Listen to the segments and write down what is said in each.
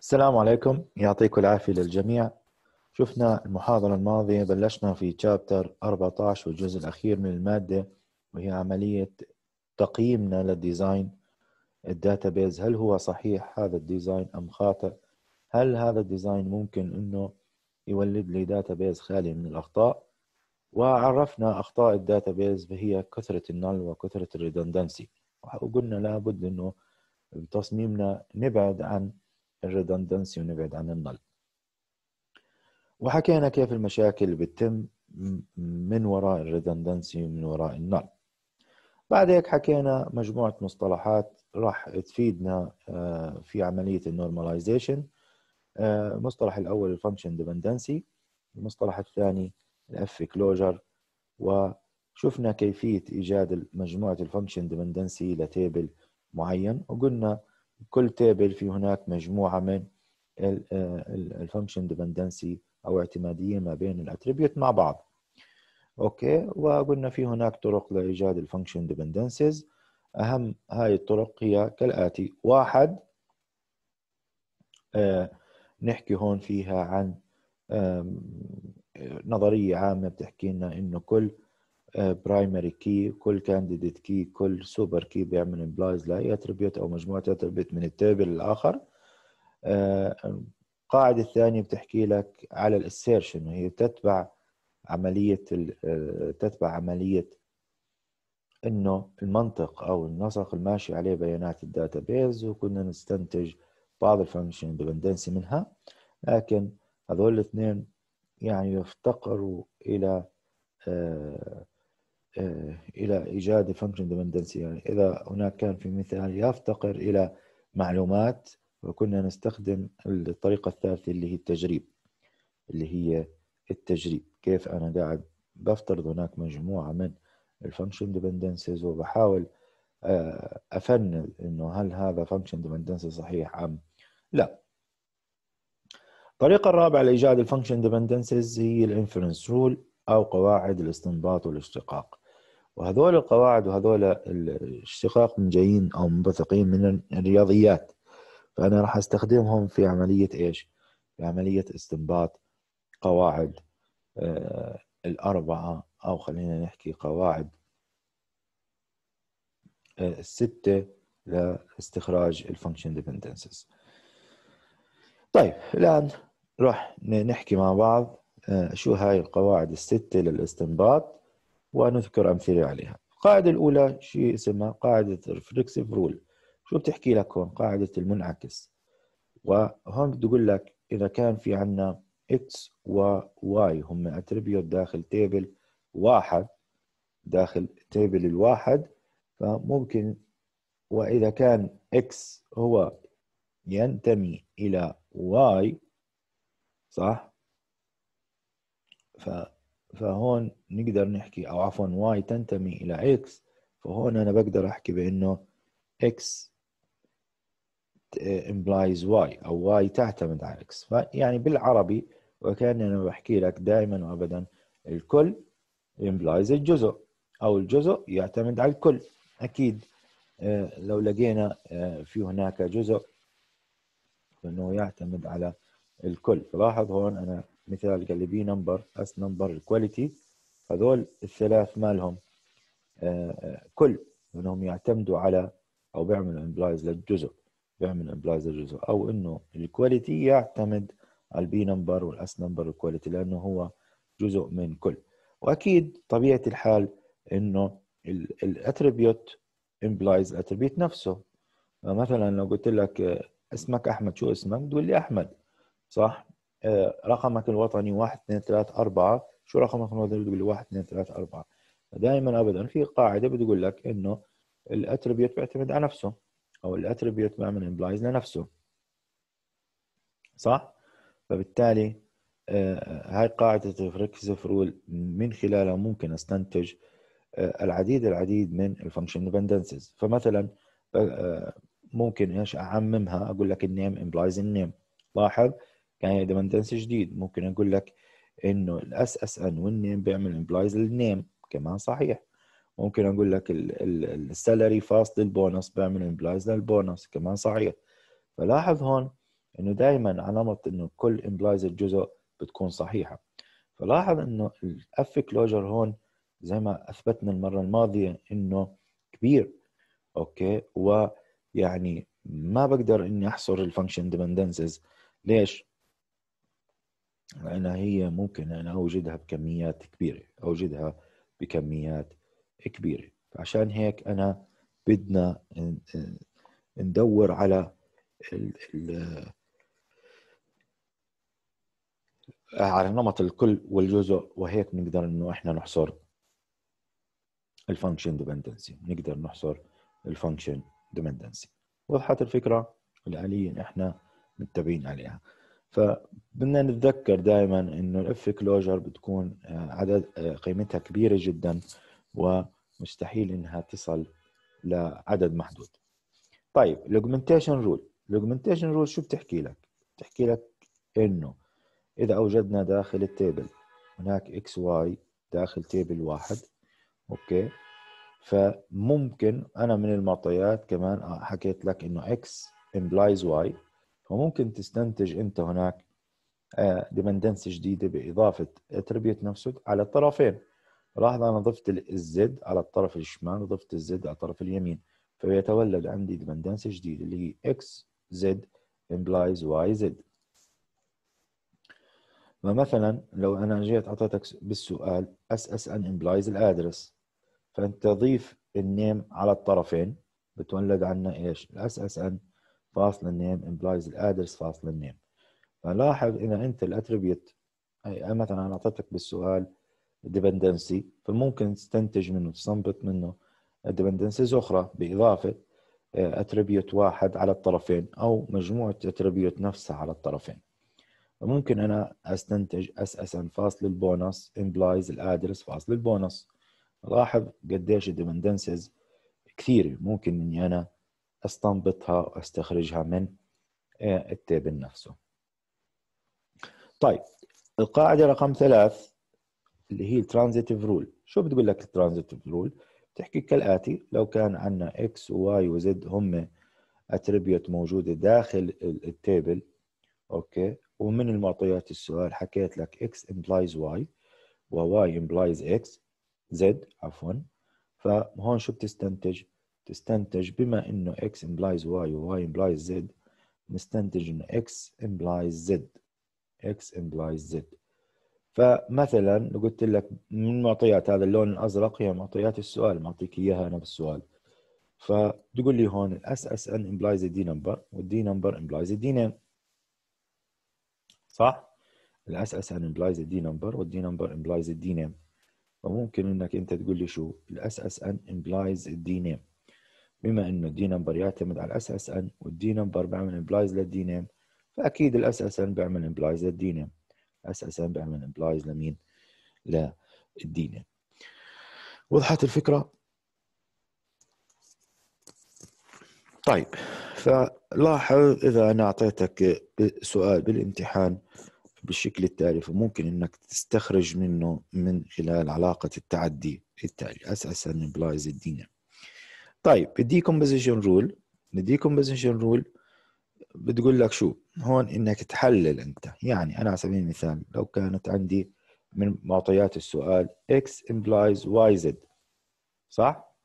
السلام عليكم يعطيكم العافية للجميع شفنا المحاضرة الماضية بلشنا في تشابتر 14 والجزء الأخير من المادة وهي عملية تقييمنا للديزاين الداتابيز هل هو صحيح هذا الديزاين أم خاطئ هل هذا الديزاين ممكن أنه يولد لي داتابيز خالي من الأخطاء وعرفنا أخطاء الداتابيز هي كثرة النل وكثرة الريدندنسي وقلنا لابد أنه بتصميمنا نبعد عن الريدندنسي ونبعد عن النل وحكينا كيف المشاكل بتتم من وراء الريدندنسي ومن وراء النل بعد هيك حكينا مجموعة مصطلحات راح تفيدنا آه، في عملية النورماليزيشن آه، المصطلح الأول الفانكشن ديبندنسي المصطلح الثاني الاف كلوجر وشفنا كيفية إيجاد مجموعة الفانكشن ديبندنسي لتيبل معين وقلنا كل تيبل في هناك مجموعه من الفانكشن آه، ديبندنسي او اعتماديه ما بين الاتريبيوت مع بعض اوكي وقلنا في هناك طرق لايجاد الفانكشن ديبندنسز اهم هاي الطرق هي كالاتي واحد آه نحكي هون فيها عن نظريه عامه بتحكي لنا انه كل برايمري آه، كي كل كانديديت كي كل سوبر كي بيعمل امبلايز لاي اتربيوت او مجموعه اتربيوت من التابل الاخر آه، القاعده الثانيه بتحكي لك على الاسيرشن وهي تتبع عمليه آه، تتبع عمليه انه المنطق او النسق الماشي عليه بيانات الداتا بيز وكنا نستنتج بعض الفانكشن ديبندنسي منها لكن هذول الاثنين يعني يفتقروا الى آه آه، الى ايجاد فانكشن ديبندنسي يعني اذا هناك كان في مثال يفتقر الى معلومات وكنا نستخدم الطريقه الثالثه اللي هي التجريب اللي هي التجريب كيف انا قاعد بفترض هناك مجموعه من الفانكشن ديبندنسز وبحاول آه، افنل انه هل هذا فانكشن ديبندنسي صحيح ام لا الطريقه الرابعه لايجاد الفانكشن ديبندنسز هي الانفرنس رول او قواعد الاستنباط والاشتقاق وهذول القواعد وهذول الاشتقاق من جايين او منبثقين من الرياضيات فانا راح استخدمهم في عمليه ايش؟ في عمليه استنباط قواعد آه، الاربعه او خلينا نحكي قواعد آه، السته لاستخراج الفانكشن ديبندنسز. طيب الان راح نحكي مع بعض آه، شو هاي القواعد السته للاستنباط ونذكر أمثلة عليها القاعدة الأولى شيء اسمها قاعدة الريفلكسيف رول شو بتحكي لك هون قاعدة المنعكس وهون بتقول لك إذا كان في عنا x و y هم اتريبيوت داخل تيبل واحد داخل تيبل الواحد فممكن وإذا كان x هو ينتمي إلى y صح؟ ف فهون نقدر نحكي او عفوا واي تنتمي الى اكس فهون انا بقدر احكي بانه اكس implies واي او واي تعتمد على اكس فيعني بالعربي وكان انا بحكي لك دائما وابدا الكل implies الجزء او الجزء يعتمد على الكل اكيد آه، لو لقينا آه، في هناك جزء فانه يعتمد على الكل فلاحظ هون انا مثال قال لي بي نمبر اس نمبر الكواليتي هذول الثلاث مالهم آه، كل انهم يعتمدوا على او بيعملوا امبلايز للجزء بيعملوا امبلايز للجزء او انه الكواليتي يعتمد على البي نمبر والاس نمبر الكواليتي لانه هو جزء من كل واكيد طبيعه الحال انه الاتريبيوت امبلايز الاتريبيوت نفسه مثلا لو قلت لك آه، اسمك احمد شو اسمك تقول لي احمد صح آه، رقمك الوطني 1 2 3 4 شو رقمك الوطني بتقول لي 1 2 3 4 دائما ابدا في قاعده بتقول لك انه الاتربيوت بيعتمد على نفسه او الاتربيوت بيعمل امبلايز لنفسه صح فبالتالي آه، هاي قاعده الريكرسيف رول من خلالها ممكن استنتج آه، العديد العديد من الفانكشن ديبندنسز فمثلا ممكن ايش اعممها اقول لك النيم امبلايز النيم لاحظ يعني اذا جديد ممكن اقول لك انه الاس اس ان والنيم بيعمل امبلايز للنيم كمان صحيح ممكن اقول لك السالري فاصل البونص بيعمل امبلايز للبونص كمان صحيح فلاحظ هون انه دائما علامه انه كل امبلايز الجزء بتكون صحيحه فلاحظ انه الاف كلوجر هون زي ما اثبتنا المره الماضيه انه كبير اوكي ويعني ما بقدر اني احصر الفانكشن ديبندنسز ليش؟ لأنها هي ممكن أن أوجدها بكميات كبيرة أوجدها بكميات كبيرة عشان هيك أنا بدنا ندور على ال على نمط الكل والجزء وهيك بنقدر انه احنا نحصر الفانكشن ديبندنسي بنقدر نحصر الفانكشن ديبندنسي وضحت الفكره الآلية اللي احنا متبعين عليها فبدنا نتذكر دائما انه الاف كلوجر بتكون آه، عدد آه، قيمتها كبيره جدا ومستحيل انها تصل لعدد محدود طيب الاوجمنتيشن رول الاوجمنتيشن رول شو بتحكي لك بتحكي لك انه اذا اوجدنا داخل التيبل هناك اكس واي داخل تيبل واحد اوكي فممكن انا من المعطيات كمان حكيت لك انه اكس امبلايز واي فممكن تستنتج انت هناك ديبندنس آه، جديده باضافه اتربيوت نفسه على الطرفين لاحظ انا ضفت الزد على الطرف الشمال وضفت الزد على الطرف اليمين فيتولد عندي ديبندنس جديده اللي هي اكس زد implies y z فمثلا لو انا جيت اعطيتك بالسؤال اس اس ان امبلايز الادرس فانت ضيف النيم على الطرفين بتولد عنا ايش الاس اس ان فاصل النيم امبلايز الادرس فاصل النيم فلاحظ اذا انت الاتريبيوت مثلا انا اعطيتك بالسؤال ديبندنسي فممكن تستنتج منه تستنبط منه ديبندنسيز اخرى باضافه اتريبيوت آه، واحد على الطرفين او مجموعه اتريبيوت نفسها على الطرفين فممكن انا استنتج اساسا فاصل البونص امبلايز الادرس فاصل البونص لاحظ قديش الديبندنسز كثيره ممكن اني انا استنبطها واستخرجها من آه، التيبل نفسه طيب القاعدة رقم ثلاث اللي هي الترانزيتيف رول شو بتقول لك الترانزيتيف رول بتحكي كالآتي لو كان عندنا x وواي وزد هم اتريبيوت موجودة داخل التابل اوكي ومن المعطيات السؤال حكيت لك x implies y و y implies x z عفوا فهون شو بتستنتج؟ تستنتج بما انه x implies y و y implies z نستنتج انه x implies z x implies z فمثلا قلت لك من معطيات هذا اللون الازرق هي معطيات السؤال معطيك اياها انا بالسؤال فتقول لي هون الاس اس ان امبلايز دي نمبر والدي نمبر a دي name صح؟ الاس اس ان امبلايز دي نمبر والدي نمبر a دي name فممكن انك انت تقول لي شو الاس اس ان a دي name بما انه الدي نمبر يعتمد على الاس اس ان والدي نمبر بيعمل امبلايز للدي نيم فاكيد الاس اس ان بيعمل امبلايز للدي نيم الاس اس ان بيعمل امبلايز لمين؟ للدي نيم وضحت الفكره؟ طيب فلاحظ اذا انا اعطيتك سؤال بالامتحان بالشكل التالي فممكن انك تستخرج منه من خلال علاقه التعدي التالي اس اس ان امبلايز نيم طيب كومبوزيشن رول كومبوزيشن رول بتقول لك شو هون انك تحلل انت يعني انا على سبيل المثال لو كانت عندي من معطيات السؤال x implies yz صح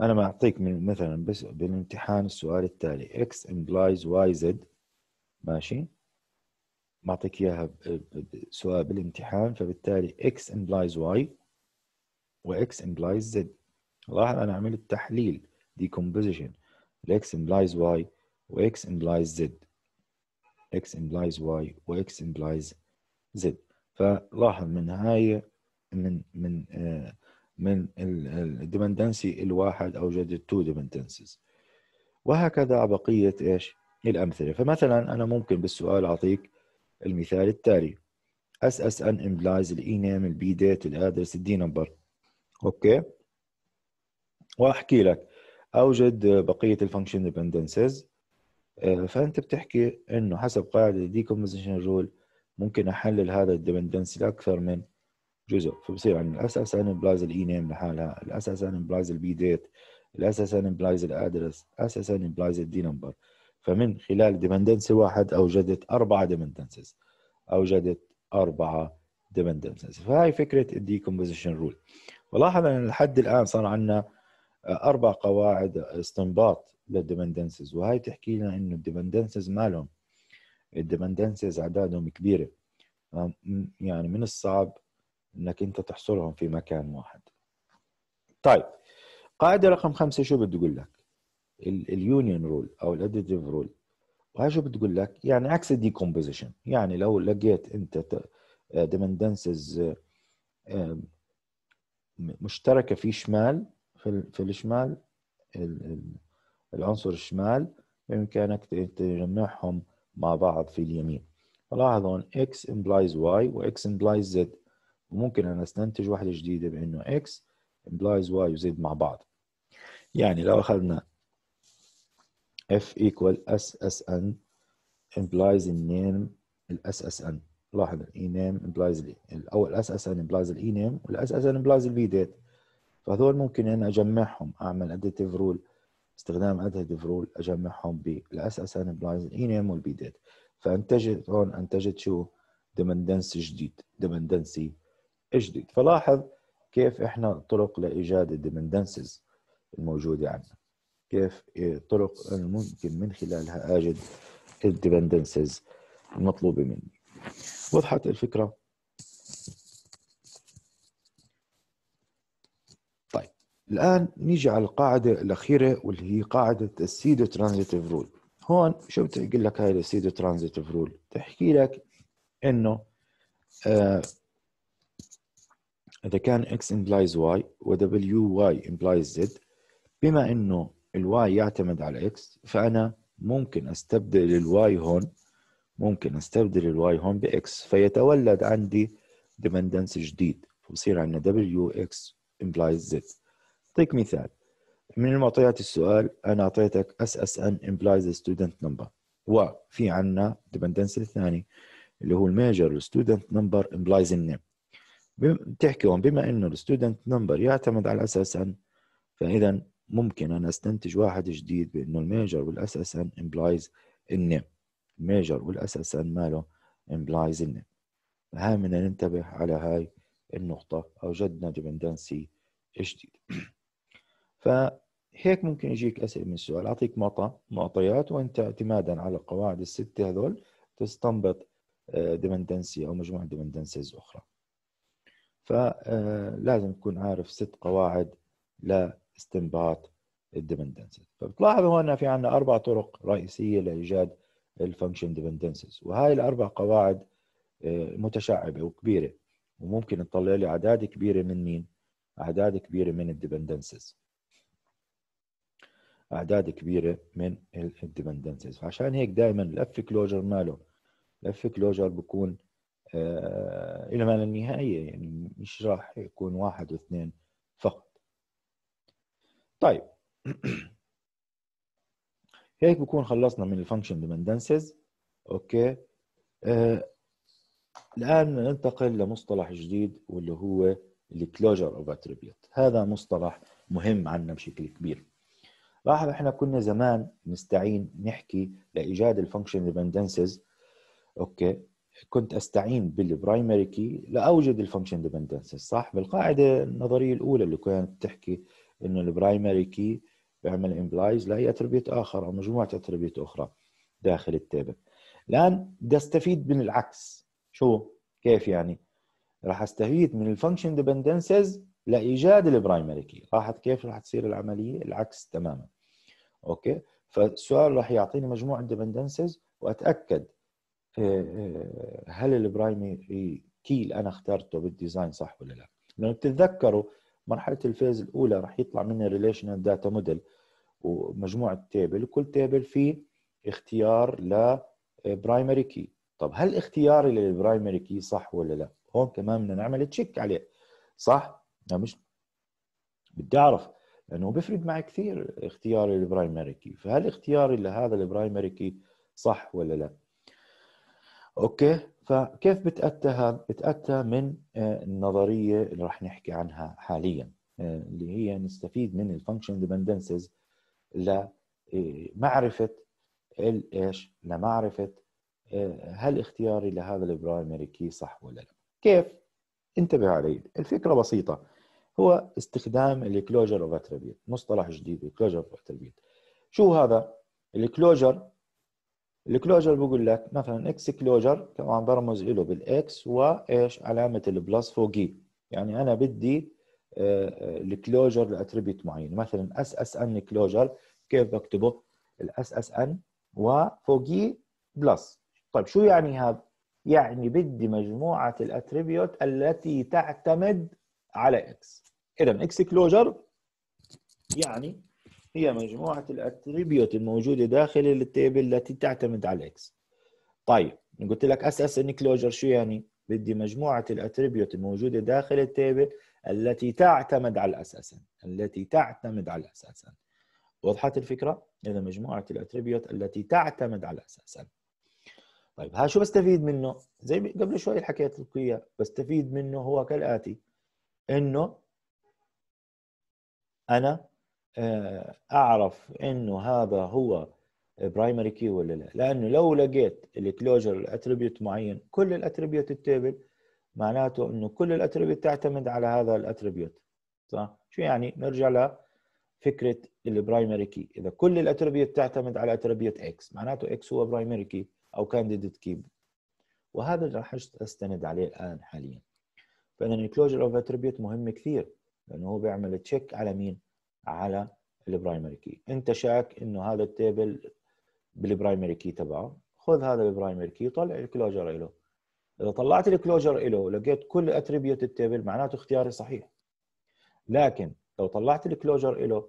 انا معطيك من مثلا بس بالامتحان السؤال التالي x implies yz ماشي معطيك اياها سؤال بالامتحان فبالتالي x implies y و x implies z لاحظ انا عملت تحليل decomposition الاكس x implies y و x implies z x implies y و x implies z فلاحظ من هاي من من آه، من الديبندنسي الواحد اوجد تو ديبندنسيز وهكذا بقيه ايش الامثله فمثلا انا ممكن بالسؤال اعطيك المثال التالي اس اس ان امبلايز الاي نيم البي ديت الادرس الدي نمبر اوكي واحكي لك اوجد بقيه الفانكشن آه، ديبندنسز فانت بتحكي انه حسب قاعده ديكومبوزيشن رول ممكن احلل هذا الديبندنسي لاكثر من جزء فبصير عن الاس اس ان امبلايز الاي نيم لحالها الاس اس ان امبلايز البي ديت الاس اس ان امبلايز الادرس الاس اس ان امبلايز الدي نمبر فمن خلال ديبندنسي واحد اوجدت اربعه ديبندنسز اوجدت اربعه ديبندنسز فهي فكره الديكومبوزيشن رول ولاحظ ان لحد الان صار عندنا اربع قواعد استنباط للديبندنسز وهي تحكي لنا انه الديبندنسز مالهم الديبندنسز اعدادهم كبيره آه، يعني من الصعب انك انت تحصرهم في مكان واحد طيب قاعده رقم خمسه شو بتقول لك اليونيون رول او الاديتيف رول وهي شو بتقول لك يعني عكس الديكومبوزيشن يعني لو لقيت انت آه، ديبندنسز آه، مشتركه في شمال في, في الشمال العنصر الشمال بإمكانك تجمعهم مع بعض في اليمين فلاحظ هون x implies y و x implies z وممكن انا أستنتج واحدة جديدة بأنه x implies y و z مع بعض يعني لو أخذنا f equal SSN implies النيم الSSN لاحظ ال ename implies الاول أو ال SSN implies ال ename وال SSN implies ال date فهذول ممكن انا اجمعهم اعمل اديتيف رول استخدام اديتيف رول اجمعهم بالاس اس ان بلايز اينام والبي ديت فانتجت هون انتجت شو ديمندنس جديد دمندنسي جديد فلاحظ كيف احنا طرق لايجاد الديمندنسز الموجوده عندنا كيف طرق ممكن من خلالها اجد الديبندنسز المطلوبه مني وضحت الفكره الان نيجي على القاعده الاخيره واللي هي قاعده السيدو ترانزيتيف رول هون شو بتقول لك هاي السيدو ترانزيتيف رول تحكي لك انه آه اذا كان x implies y و w y implies z بما انه الواي يعتمد على x فانا ممكن استبدل الواي هون ممكن استبدل الواي هون باكس فيتولد عندي ديبندنس جديد فبصير عندنا w x implies z أعطيك مثال من المعطيات السؤال أنا أعطيتك اس اس ان implies ستودنت student number وفي عنا dependency الثاني اللي هو الميجر ستودنت نمبر implies النيم بتحكي هون بما انه الستودنت نمبر يعتمد على الاس اس ان فاذا ممكن انا استنتج واحد جديد بانه الميجر والاس اس ان implies النيم الميجر والاس اس ان ماله implies النيم فهاي بدنا ننتبه على هاي النقطة أوجدنا ديبندنسي جديد فهيك ممكن يجيك اسئله من السؤال اعطيك معطيات وانت اعتمادا على القواعد السته هذول تستنبط آه، ديبندنسي او مجموعه ديبندنسيز اخرى فلازم آه، تكون عارف ست قواعد لاستنباط الديبندنسيز فبتلاحظ هون في عندنا اربع طرق رئيسيه لايجاد الفانكشن ديبندنسيز وهاي الاربع قواعد آه، متشعبه وكبيره وممكن تطلع لي اعداد كبيره من مين؟ اعداد كبيره من الديبندنسيز اعداد كبيره من الديبندنسز فعشان هيك دائما الاف كلوجر ماله الاف كلوجر بكون آه الى ما لا نهايه يعني مش راح يكون واحد واثنين فقط طيب هيك بكون خلصنا من الفانكشن ديبندنسز اوكي آه الان ننتقل لمصطلح جديد واللي هو الكلوجر اوف اتريبيوت هذا مصطلح مهم عنا بشكل كبير لاحظ احنا كنا زمان نستعين نحكي لايجاد الفانكشن ديبندنسز اوكي كنت استعين بالبرايمري كي لاوجد الفانكشن ديبندنسز صح بالقاعده النظريه الاولى اللي كانت تحكي انه البرايمري كي بيعمل امبلايز لاي اتربيوت اخر او مجموعه اتربيوت اخرى داخل التيبل الان بدي استفيد من العكس شو كيف يعني راح استفيد من الفانكشن ديبندنسز لايجاد البرايمري كي لاحظ كيف راح تصير العمليه العكس تماما اوكي فالسؤال راح يعطيني مجموعه ديبندنسز واتاكد آه، آه، هل البرايمري كي اللي انا اخترته بالديزاين صح ولا لا لانه بتتذكروا مرحله الفيز الاولى راح يطلع مني ريليشنال داتا موديل ومجموعه تيبل كل تيبل فيه اختيار ل برايمري آه، كي طب هل اختياري للبرايمري كي صح ولا لا هون كمان بدنا نعمل تشيك عليه صح لا مش بدي اعرف لانه بيفرق معي كثير اختياري للبرايمري كي فهل اختياري لهذا البرايمري كي صح ولا لا اوكي فكيف بتاتى هذا بتاتى من آه، النظريه اللي راح نحكي عنها حاليا آه، اللي هي نستفيد من الفانكشن ديبندنسز لمعرفه ايش لمعرفه آه، هل اختياري لهذا البرايمري كي صح ولا لا كيف انتبه علي الفكره بسيطه هو استخدام الكلوجر اوف اتريبيوت مصطلح جديد الكلوجر اوف اتريبيوت شو هذا الكلوجر الكلوجر بقول لك مثلا اكس كلوجر طبعا برمز له بالاكس وايش علامه البلس فوقيه يعني انا بدي آه، آه، الكلوجر لاتريبيوت معين مثلا اس اس ان كلوجر كيف بكتبه الاس اس ان وفوقيه بلس طيب شو يعني هذا يعني بدي مجموعه الاتريبيوت التي تعتمد على اكس اذا اكس كلوجر يعني هي مجموعه الاتريبيوت الموجوده داخل التيبل التي تعتمد على اكس طيب قلت لك اس اس كلوجر شو يعني بدي مجموعه الاتريبيوت الموجوده داخل التيبل التي تعتمد على الاساسن التي تعتمد على الاساسن وضحت الفكره اذا مجموعه الاتريبيوت التي تعتمد على الاساسن طيب ها شو بستفيد منه زي قبل شوي حكيت لك اياه بستفيد منه هو كالاتي انه انا آه، اعرف انه هذا هو برايمري كي ولا لا لانه لو لقيت الكلوجر الاتريبيوت معين كل الاتريبيوت التيبل معناته انه كل الاتريبيوت تعتمد على هذا الاتريبيوت صح شو يعني نرجع لفكره البرايمري كي اذا كل الاتريبيوت تعتمد على اتريبيوت اكس معناته اكس هو برايمري كي او كانديديت كي وهذا اللي راح استند عليه الان حاليا فاذا الكلوجر اوف اتريبيوت مهم كثير لانه هو بيعمل تشيك على مين؟ على البرايمري كي انت شاك انه هذا التيبل بالبرايمري كي تبعه خذ هذا البرايمري كي طلع الكلوجر له اذا طلعت الكلوجر له ولقيت كل اتريبيوت التيبل معناته اختياري صحيح لكن لو طلعت الكلوجر له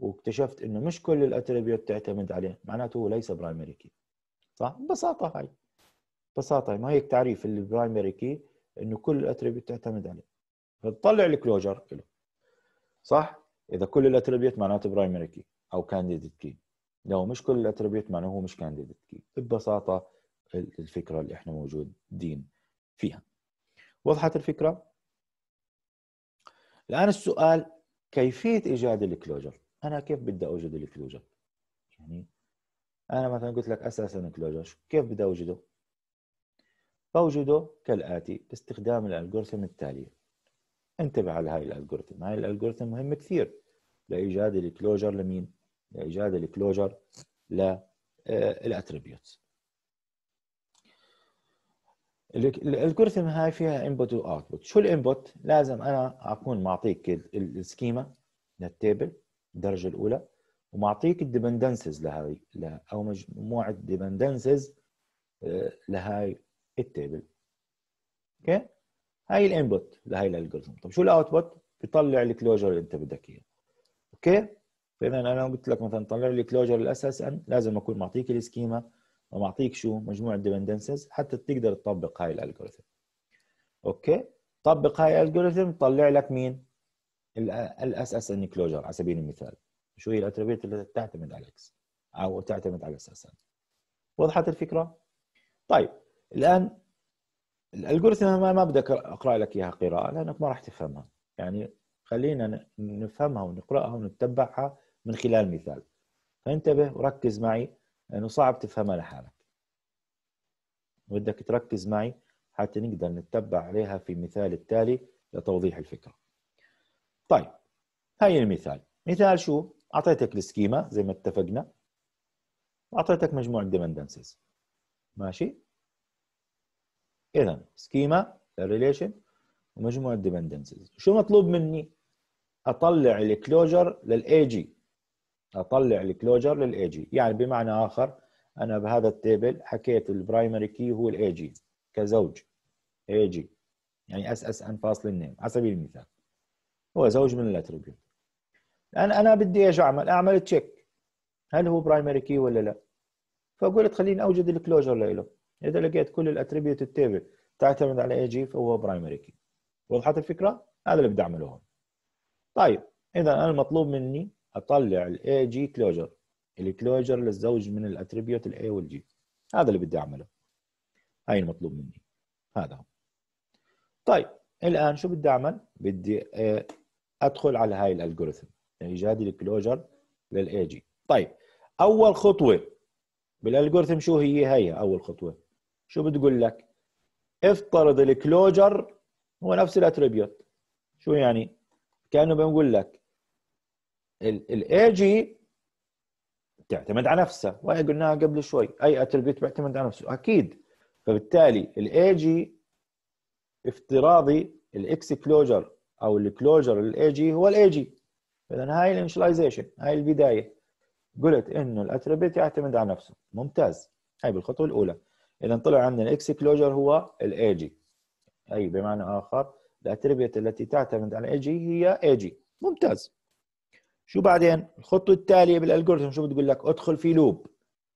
واكتشفت انه مش كل الاتريبيوت تعتمد عليه معناته هو ليس برايمري كي صح ببساطه هاي ببساطه ما هيك تعريف البرايمري كي انه كل الاتريبيوت تعتمد عليه فتطلع الكلوجر له صح اذا كل الاتريبيوت معناته برايمري كي او كانديديت كي لو مش كل الاتريبيوت معناه هو مش كانديديت كي ببساطه الفكره اللي احنا موجودين فيها وضحت الفكره الان السؤال كيفيه ايجاد الكلوجر انا كيف بدي اوجد الكلوجر يعني انا مثلا قلت لك اساسا كلوجر كيف بدي اوجده بوجده كالآتي باستخدام الألغوريثم التالية انتبه على هاي الألغوريثم هاي الألغوريثم مهم كثير لإيجاد الكلوجر لمين؟ لإيجاد الكلوجر للأتريبيوتس آه، الالجوريثم هاي فيها انبوت واوتبوت شو الانبوت لازم انا اكون معطيك السكيما للتيبل الدرجه الاولى ومعطيك الديبندنسز لهاي او مجموعه ديبندنسز آه، لهاي التابل اوكي هاي الانبوت لهي الالجوريثم طب شو الاوتبوت بيطلع الكلوجر اللي انت بدك اياه اوكي فاذا انا قلت لك مثلا طلع لي كلوجر ان لازم اكون معطيك السكيما ومعطيك شو مجموعه ديبندنسز حتى تقدر تطبق هاي الالجوريثم اوكي طبق هاي الالجوريثم طلع لك مين الاس اس ان كلوجر على سبيل المثال شو هي الاتريبيوت اللي تعتمد على اكس او تعتمد على ان وضحت الفكره طيب الان الالجوريثم ما, ما اقرا لك اياها قراءه لانك ما راح تفهمها يعني خلينا نفهمها ونقراها ونتبعها من خلال مثال فانتبه وركز معي لانه صعب تفهمها لحالك بدك تركز معي حتى نقدر نتبع عليها في المثال التالي لتوضيح الفكره طيب هاي المثال مثال شو اعطيتك السكيما زي ما اتفقنا واعطيتك مجموعه ديبندنسز ماشي اذا سكيما الريليشن ومجموعه ديبندنسز شو مطلوب مني اطلع الكلوجر للاي جي اطلع الكلوجر للاي جي يعني بمعنى اخر انا بهذا التيبل حكيت البرايمري كي هو الاي جي كزوج اي جي يعني اس اس ان فاصل النيم على سبيل المثال هو زوج من الاتريبيوت الان انا بدي ايش اعمل؟ اعمل تشيك هل هو برايمري كي ولا لا؟ فقلت خليني اوجد الكلوجر له اذا لقيت كل الاتريبيوت التيبل تعتمد على اي جي فهو برايمري كي وضحت الفكره هذا اللي بدي اعمله هون طيب اذا انا المطلوب مني اطلع الاي جي كلوجر الكلوجر للزوج من الاتريبيوت الاي والجي هذا اللي بدي اعمله هاي المطلوب مني هذا هو طيب الان شو بدي اعمل بدي آه، ادخل على هاي الالجوريثم يعني ايجاد الكلوجر للاي جي طيب اول خطوه بالالجوريثم شو هي هي اول خطوه شو بتقول لك افترض الكلوجر هو نفس الاتريبيوت شو يعني كانه بنقول لك الاي جي تعتمد على نفسها وهي قلناها قبل شوي اي اتريبيوت بيعتمد على نفسه اكيد فبالتالي الاي جي افتراضي الاكس كلوجر او الكلوجر الاي جي هو الاي جي اذا هاي الانشلايزيشن هاي البدايه قلت انه الاتريبيوت يعتمد على نفسه ممتاز هاي بالخطوه الاولى اذا طلع عندنا الاكسكلوجر هو الايجي اي بمعنى اخر الاتربيت التي تعتمد على ايجي هي ايجي ممتاز شو بعدين الخطوه التاليه بالالجوريثم شو بتقول لك ادخل في لوب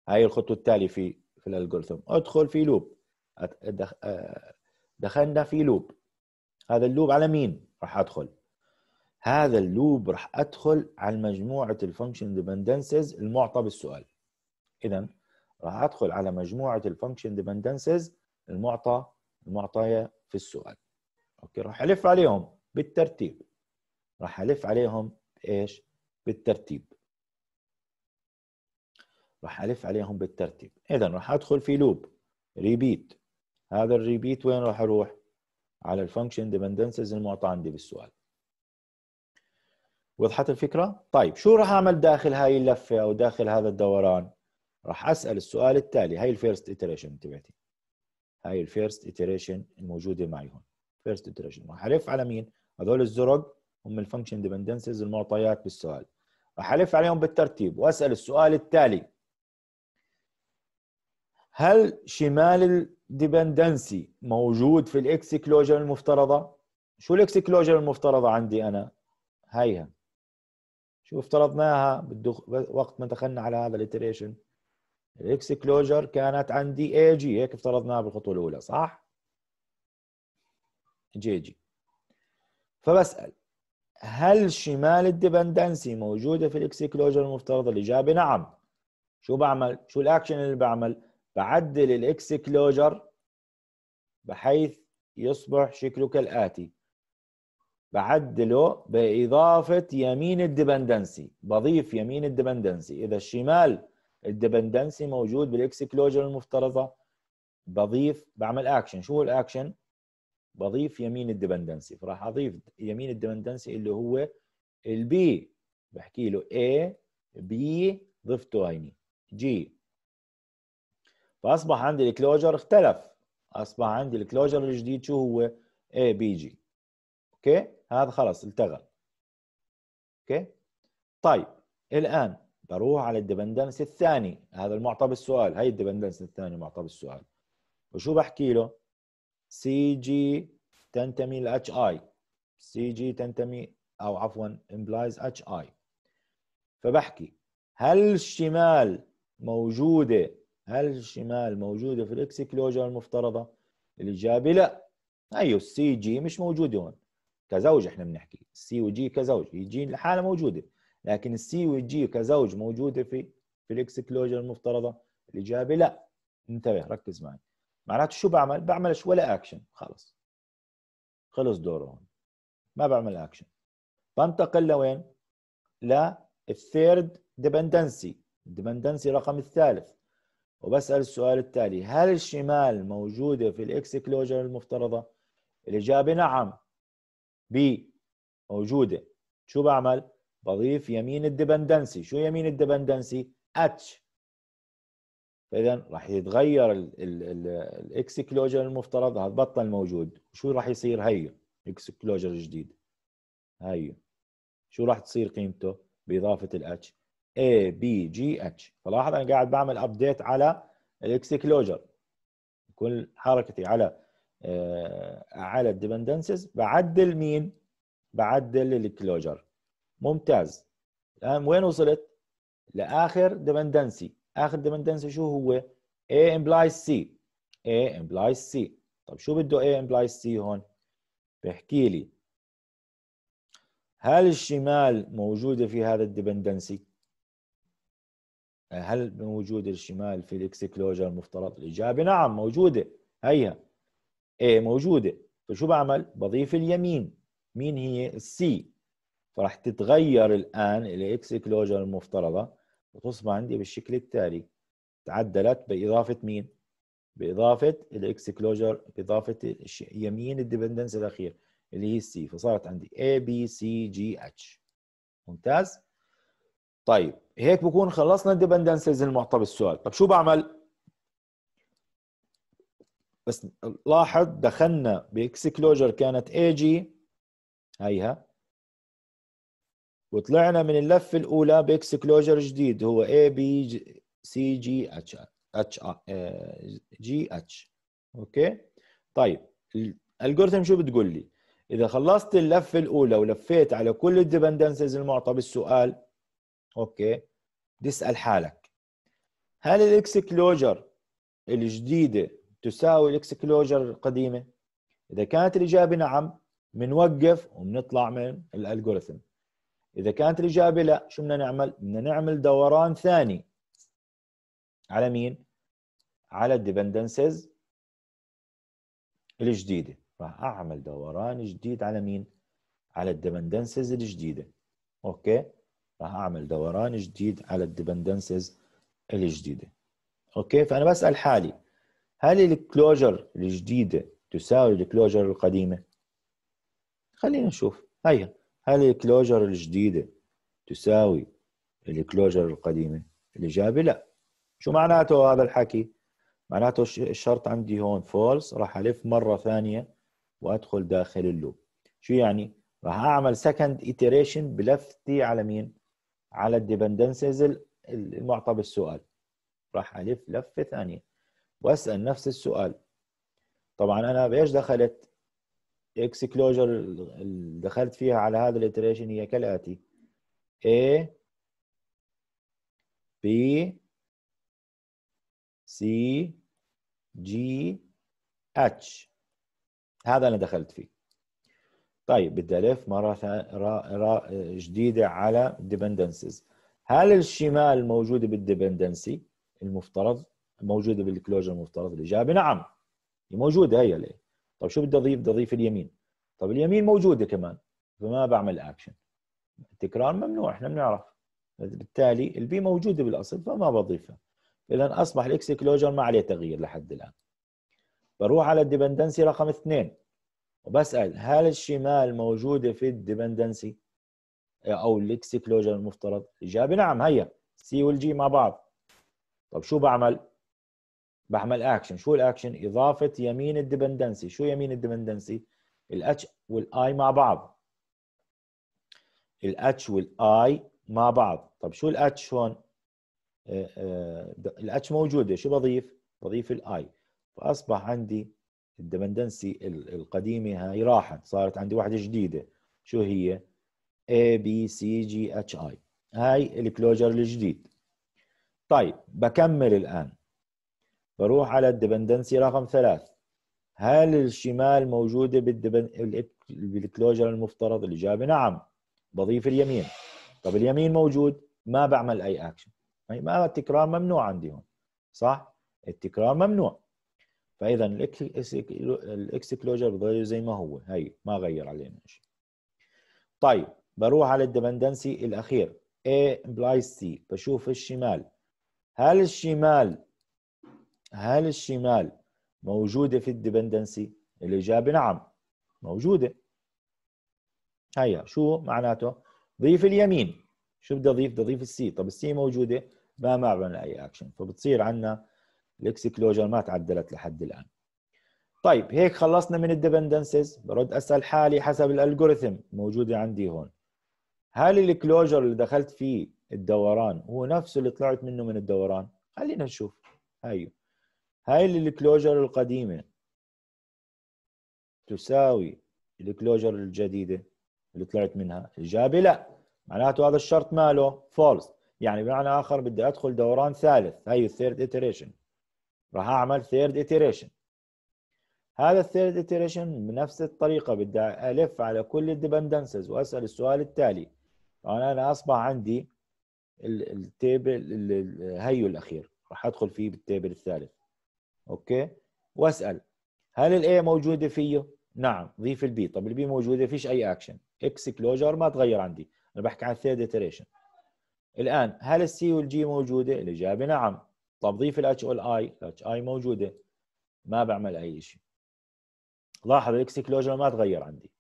هاي الخطوه التاليه في في الالجوريثم ادخل في لوب آه، دخلنا في لوب هذا اللوب على مين راح ادخل هذا اللوب راح ادخل على مجموعه الفانكشن ديبندنسز المعطى بالسؤال اذا راح ادخل على مجموعه الفانكشن ديبندنسز المعطى المعطيه في السؤال اوكي راح الف عليهم بالترتيب راح الف عليهم ايش بالترتيب راح الف عليهم بالترتيب اذا راح ادخل في لوب ريبيت هذا الريبيت وين راح اروح على الفانكشن ديبندنسز المعطى عندي بالسؤال وضحت الفكره طيب شو راح اعمل داخل هاي اللفه او داخل هذا الدوران راح اسال السؤال التالي هاي الفيرست ايتريشن تبعتي هاي الفيرست ايتريشن الموجوده معي هون فيرست ايتريشن راح الف على مين هذول الزرق هم الفانكشن ديبندنسز المعطيات بالسؤال راح الف عليهم بالترتيب واسال السؤال التالي هل شمال الديبندنسي موجود في كلوجر المفترضه شو كلوجر المفترضه عندي انا هايها شو افترضناها بالدخ... وقت ما دخلنا على هذا الاتريشن الاكس كلوجر كانت عندي اي جي هيك افترضناها بالخطوه الاولى صح؟ جي جي فبسال هل شمال الديبندنسي موجوده في الاكس كلوجر المفترض الاجابه نعم شو بعمل؟ شو الاكشن اللي بعمل؟ بعدل الاكس كلوجر بحيث يصبح شكله كالاتي بعدله باضافه يمين الديبندنسي بضيف يمين الديبندنسي اذا الشمال الديبندنسي موجود بالاكس كلوجر المفترضه بضيف بعمل اكشن شو هو الاكشن بضيف يمين الديبندنسي فراح اضيف يمين الديبندنسي اللي هو البي بحكي له اي بي ضفته هيني جي فاصبح عندي الكلوجر اختلف اصبح عندي الكلوجر الجديد شو هو اي بي جي اوكي هذا خلص التغى اوكي طيب الان بروح على الديبندنس الثاني هذا المعطى بالسؤال هي الديبندنس الثاني معطى بالسؤال وشو بحكي له سي جي تنتمي لاتش اي سي جي تنتمي او عفوا امبلايز اتش اي فبحكي هل الشمال موجوده هل الشمال موجوده في الاكس كلوجر المفترضه الاجابه لا ايوه السي جي مش موجوده هون كزوج احنا بنحكي السي وجي كزوج هي جي لحالها موجوده لكن السي والجي كزوج موجوده في في الاكسكلوجر المفترضه الاجابه لا انتبه ركز معي معناته شو بعمل بعملش ولا اكشن خلص خلص دوره هون ما بعمل اكشن بنتقل لوين للثيرد ديبندنسي الديبندنسي رقم الثالث وبسال السؤال التالي هل الشمال موجوده في الاكسكلوجر المفترضه الاجابه نعم بي موجوده شو بعمل بضيف يمين الديبندنسي شو يمين الديبندنسي اتش فاذا راح يتغير الاكس كلوجر المفترض هذا بطل موجود شو راح يصير هي اكس كلوجر جديد هي شو راح تصير قيمته باضافه الاتش A B G H فلاحظ انا قاعد بعمل ابديت على الاكس كلوجر كل حركتي على آه، على الديبندنسز بعدل مين بعدل الكلوجر ممتاز الان وين وصلت؟ لاخر ديبندنسي اخر ديبندنسي شو هو؟ A implies C A implies C طب شو بده A implies C هون؟ بحكي لي هل الشمال موجوده في هذا الديبندنسي؟ هل موجود الشمال في الاكسكلوجر المفترض؟ الاجابه نعم موجوده هيها A موجوده فشو بعمل؟ بضيف اليمين مين هي؟ السي فراح تتغير الآن الإكس كلوجر المفترضة وتصبح عندي بالشكل التالي تعدلت بإضافة مين؟ بإضافة الإكس كلوجر بإضافة يمين الديبندنس الأخير اللي هي السي فصارت عندي A B C G H ممتاز؟ طيب هيك بكون خلصنا الديبندنسز المعطى بالسؤال طب شو بعمل؟ بس لاحظ دخلنا باكسكلوجر كانت اي جي هيها وطلعنا من اللفه الاولى بيكس كلوجر جديد هو اي بي سي جي اتش اتش جي اتش اوكي طيب الالجوريثم شو بتقول لي اذا خلصت اللفه الاولى ولفيت على كل الديبندنسز المعطى بالسؤال اوكي تسال حالك هل الاكس كلوجر الجديده تساوي الاكس كلوجر القديمه اذا كانت الاجابه نعم بنوقف وبنطلع من الالجوريثم اذا كانت الاجابه لا شو بدنا نعمل؟ بدنا نعمل دوران ثاني على مين؟ على الديبندنسز الجديده راح اعمل دوران جديد على مين؟ على الديبندنسز الجديده اوكي؟ راح اعمل دوران جديد على الديبندنسز الجديده اوكي؟ فانا بسال حالي هل الكلوجر الجديده تساوي الكلوجر القديمه؟ خلينا نشوف هيا هل الكلوجر الجديدة تساوي الكلوجر القديمة؟ الإجابة لا شو معناته هذا الحكي؟ معناته الشرط عندي هون فولس راح ألف مرة ثانية وأدخل داخل اللوب شو يعني؟ راح أعمل سكند إتريشن بلفتي على مين؟ على الديبندنسز المعطى بالسؤال راح ألف لفة ثانية وأسأل نفس السؤال طبعا أنا بإيش دخلت اكس كلوجر اللي دخلت فيها على هذا الاتريشن هي كالاتي A B C G H هذا انا دخلت فيه طيب بدي الف مره جديده على dependencies هل الشمال موجوده بالديبندنسي المفترض موجوده بالكلوجر المفترض الاجابه نعم موجوده هي ليه طيب شو بدي اضيف بدي اضيف اليمين طيب اليمين موجوده كمان فما بعمل اكشن التكرار ممنوع احنا بنعرف بالتالي البي موجوده بالاصل فما بضيفها اذا اصبح الاكس كلوجر ما عليه تغيير لحد الان بروح على الديبندنسي رقم اثنين وبسال هل الشمال موجوده في الديبندنسي او الاكس كلوجر المفترض الاجابه نعم هيا سي والجي مع بعض طب شو بعمل بعمل اكشن شو الاكشن اضافه يمين الديبندنسي شو يمين الديبندنسي الاتش والاي مع بعض الاتش والاي مع بعض طب شو الاتش هون آه، آه، الاتش موجوده شو بضيف بضيف الاي فاصبح عندي الديبندنسي القديمه هاي راحت صارت عندي واحده جديده شو هي A B C G H I هاي الكلوجر الجديد طيب بكمل الآن بروح على الديبندنسي رقم ثلاث هل الشمال موجودة بالكلوجر المفترض الإجابة نعم بضيف اليمين طب اليمين موجود ما بعمل أي أكشن يعني ما التكرار ممنوع عندي هون صح التكرار ممنوع فإذا الإكس كلوجر بضل زي ما هو هي ما غير علينا شيء طيب بروح على الديبندنسي الأخير A implies C بشوف الشمال هل الشمال هل الشمال موجوده في الديبندنسي الاجابه نعم موجوده هيا شو معناته ضيف اليمين شو بدي اضيف بدي اضيف السي طب السي موجوده ما بعمل اي اكشن فبتصير عندنا الاكس كلوجر ما تعدلت لحد الان طيب هيك خلصنا من الديبندنسز برد اسال حالي حسب الالجوريثم موجوده عندي هون هل الكلوجر اللي دخلت فيه الدوران هو نفسه اللي طلعت منه من الدوران خلينا نشوف هيو هاي الكلوجر القديمه تساوي الكلوجر الجديده اللي طلعت منها الاجابه لا معناته هذا الشرط ماله فولس يعني بمعنى اخر بدي ادخل دوران ثالث هي الثيرد اتريشن راح اعمل ثيرد اتريشن هذا الثيرد اتريشن بنفس الطريقه بدي الف على كل الديبندنسز واسال السؤال التالي طبعا انا اصبح عندي التيبل هيو الاخير راح ادخل فيه بالتيبل الثالث اوكي واسال هل الاي موجوده فيه نعم ضيف البي طب البي موجوده فيش اي اكشن اكس كلوجر ما تغير عندي انا بحكي عن الثيرد اتريشن الان هل السي والجي موجوده الاجابه نعم طب ضيف الاتش والاي الاتش اي موجوده ما بعمل اي شيء لاحظ الاكس كلوجر ما تغير عندي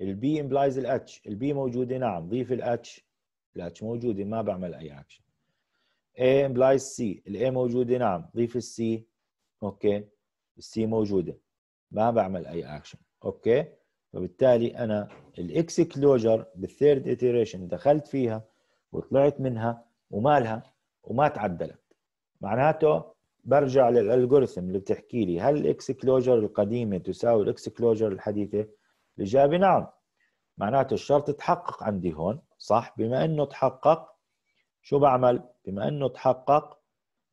البي امبلايز الاتش البي موجوده نعم ضيف الاتش الاتش موجوده ما بعمل اي اكشن اي امبلايز سي الاي موجوده نعم ضيف السي اوكي السي موجوده ما بعمل اي اكشن اوكي فبالتالي انا الاكس كلوجر بالثيرد اتيريشن دخلت فيها وطلعت منها ومالها وما تعدلت معناته برجع للالجوريثم اللي بتحكي لي هل الاكس كلوجر القديمه تساوي الاكس كلوجر الحديثه؟ الاجابه نعم معناته الشرط تحقق عندي هون صح بما انه تحقق شو بعمل؟ بما انه تحقق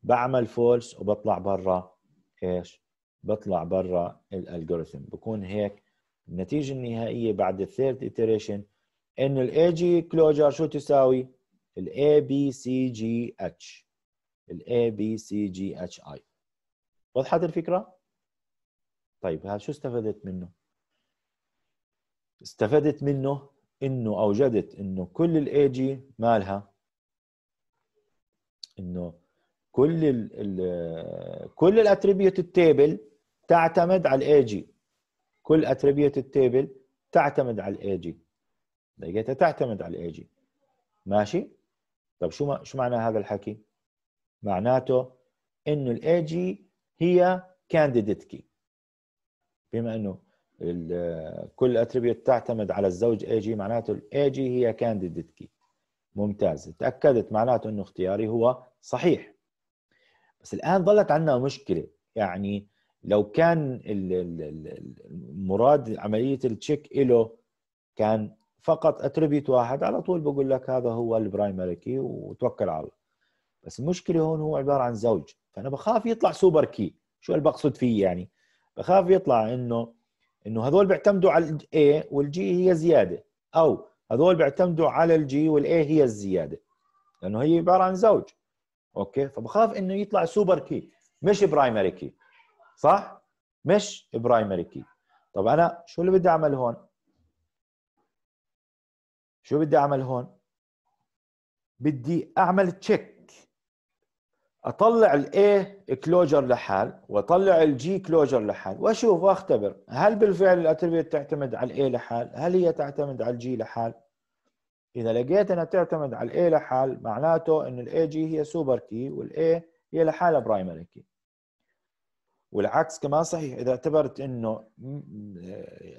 بعمل فولس وبطلع برا ايش بطلع برا الالجوريثم بكون هيك النتيجه النهائيه بعد الثيرد اتريشن انه الاي جي كلوجر شو تساوي الاي بي سي جي اتش الاي بي سي جي اتش اي وضحت الفكره طيب هذا شو استفدت منه استفدت منه انه اوجدت انه كل الاي جي مالها انه كل ال الـ كل الاتريبيوت التيبل تعتمد على الاي جي كل اتريبيوت التيبل تعتمد على الاي جي لقيتها تعتمد على الاي جي ماشي طب شو ما شو معنى هذا الحكي معناته انه الاي جي هي كانديديت كي بما انه كل اتريبيوت تعتمد على الزوج اي جي معناته الاي جي هي كانديديت كي ممتاز تاكدت معناته انه اختياري هو صحيح بس الان ظلت عندنا مشكله يعني لو كان المراد عمليه التشيك له كان فقط اتريبيوت واحد على طول بقول لك هذا هو البرايمري كي وتوكل على الله بس المشكله هون هو عباره عن زوج فانا بخاف يطلع سوبر كي شو اللي بقصد فيه يعني بخاف يطلع انه انه هذول بيعتمدوا على الاي والجي هي زياده او هذول بيعتمدوا على الجي والاي هي الزياده لانه هي عباره عن زوج اوكي فبخاف انه يطلع سوبر كي مش برايمري كي صح مش برايمري كي طب انا شو اللي بدي اعمل هون شو بدي اعمل هون بدي اعمل تشيك اطلع الاي كلوجر لحال واطلع الجي كلوجر لحال واشوف واختبر هل بالفعل الاتربيه تعتمد على الاي لحال هل هي تعتمد على الجي لحال إذا لقيت إنها تعتمد على A لحال معناته ان الA جي هي سوبر كي A هي لحالها برايمري كي والعكس كمان صحيح إذا اعتبرت إنه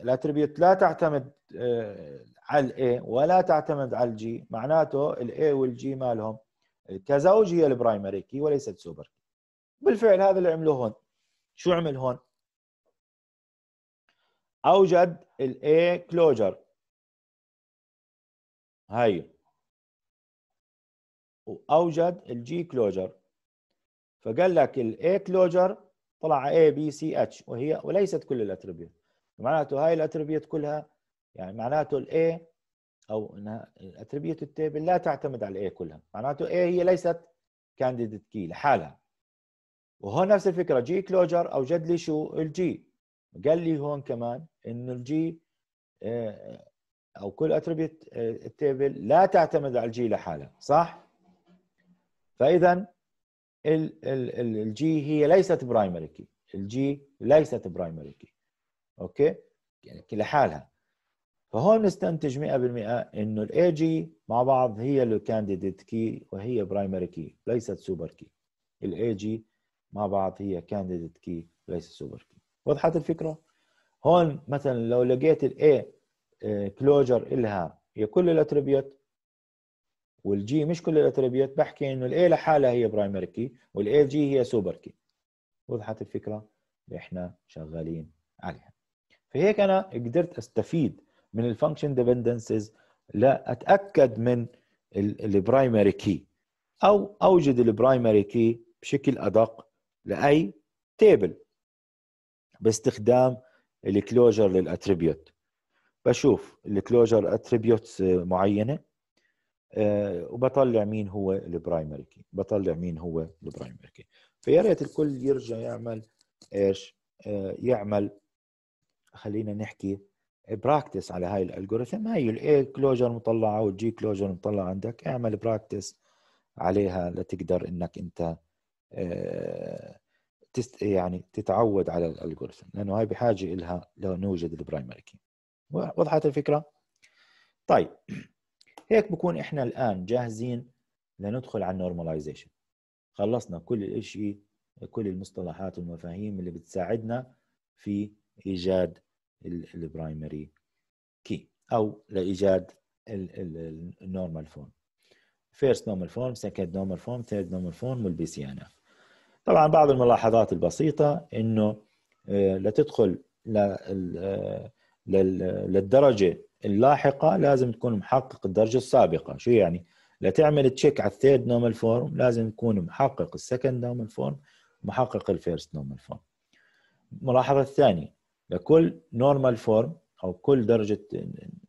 الأتربيوت لا تعتمد آه، على A ولا تعتمد على الجي معناته الA والجي مالهم كزوج هي البرايمري كي وليست سوبر كي بالفعل هذا اللي عملوه هون شو عمل هون؟ أوجد A كلوجر هاي واوجد الجي كلوجر فقال لك الاي كلوجر طلع اي بي سي اتش وهي وليست كل الاتربيوت معناته هاي الاتربيوت كلها يعني معناته الاي او انها الاتربيوت التيبل لا تعتمد على الاي كلها معناته اي هي ليست كانديديت كي لحالها وهون نفس الفكره جي كلوجر اوجد لي شو الجي قال لي هون كمان انه الجي او كل اتريبيوت آه، التيبل لا تعتمد على الجي لحالها صح فاذا الجي هي ليست برايمري كي الجي ليست برايمري كي اوكي يعني لحالها فهون نستنتج 100% انه الاي جي مع بعض هي الكانديديت كي وهي برايمري كي ليست سوبر كي الاي جي مع بعض هي كانديديت كي وليست سوبر كي وضحت الفكره هون مثلا لو لقيت الاي كلوجر إلها هي كل الاتريبيوت والجي مش كل الاتريبيوت بحكي انه الاي لحالها هي برايمري كي والاي جي هي سوبر كي وضحت الفكره اللي احنا شغالين عليها فهيك انا قدرت استفيد من الفانكشن ديبندنسز لا اتاكد من البرايمري كي او اوجد البرايمري كي بشكل ادق لاي تيبل باستخدام الكلوجر للاتريبيوت بشوف الكلوجر اتريبيوتس آه، معينه آه، وبطلع مين هو البرايمري كي بطلع مين هو البرايمري كي فيا ريت الكل يرجع يعمل ايش آه، يعمل خلينا نحكي براكتس على هاي الالجوريثم هاي الاي كلوجر مطلعه والجي كلوجر مطلع عندك اعمل براكتس عليها لتقدر انك انت يعني تتعود على الالجوريثم لانه هاي بحاجه لها لو نوجد البرايمري كي وضحت الفكرة؟ طيب هيك بكون احنا الان جاهزين لندخل على النورماليزيشن خلصنا كل الشيء كل المصطلحات والمفاهيم اللي بتساعدنا في ايجاد البرايمري كي او لايجاد النورمال فورم فيرست نورمال فورم سكند نورمال فورم ثيرد نورمال فورم والبي سي ان اف طبعا بعض الملاحظات البسيطه انه آه، لتدخل آه، للدرجه اللاحقه لازم تكون محقق الدرجه السابقه شو يعني لتعمل تشيك على الثيرد نومال فورم لازم تكون محقق السكند نومال فورم محقق الفيرست نورمال فورم الملاحظه الثانيه لكل نورمال فورم او كل درجه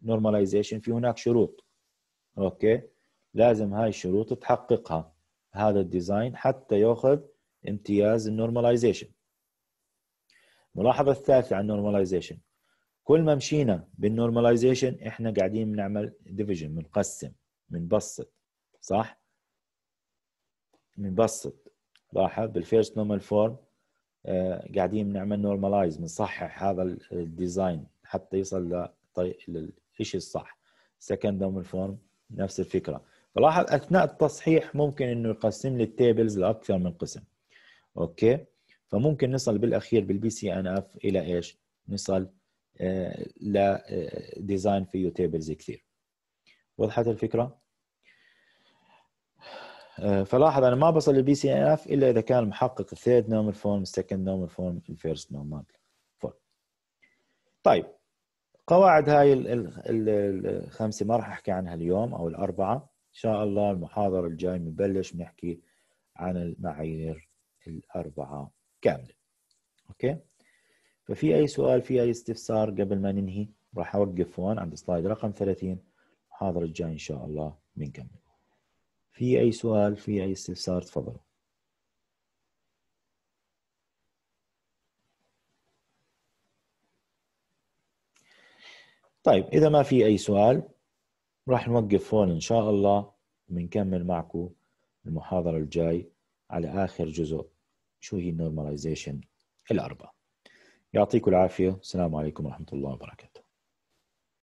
نورماليزيشن في هناك شروط اوكي لازم هاي الشروط تحققها هذا الديزاين حتى ياخذ امتياز النورماليزيشن الملاحظه الثالثه عن النورماليزيشن كل ما مشينا بالنورماليزيشن احنا قاعدين بنعمل ديفيجن بنقسم بنبسط صح بنبسط لاحظ بالفيرست نورمال فورم قاعدين بنعمل نورماليز بنصحح هذا الديزاين حتى يصل للشيء الصح سكند نورمال فورم نفس الفكره فلاحظ اثناء التصحيح ممكن انه يقسم لي التيبلز لاكثر من قسم اوكي فممكن نصل بالاخير بالبي سي ان اف الى ايش نصل لديزاين فيو تيبلز كثير وضحت الفكره آه، فلاحظ انا ما بصل للبي سي ان اف الا اذا كان محقق الثيرد نورمال فورم السكند نورمال فورم الفيرست نورمال فورم طيب قواعد هاي الخمسه ما راح احكي عنها اليوم او الاربعه ان شاء الله المحاضره الجاي بنبلش نحكي عن المعايير الاربعه كامله اوكي ففي اي سؤال في اي استفسار قبل ما ننهي راح اوقف هون عند سلايد رقم 30 المحاضره الجاي ان شاء الله بنكمل في اي سؤال في اي استفسار تفضلوا طيب اذا ما في اي سؤال راح نوقف هون ان شاء الله بنكمل معكم المحاضره الجاي على اخر جزء شو هي النورماليزيشن الاربعه يعطيكم العافية السلام عليكم ورحمة الله وبركاته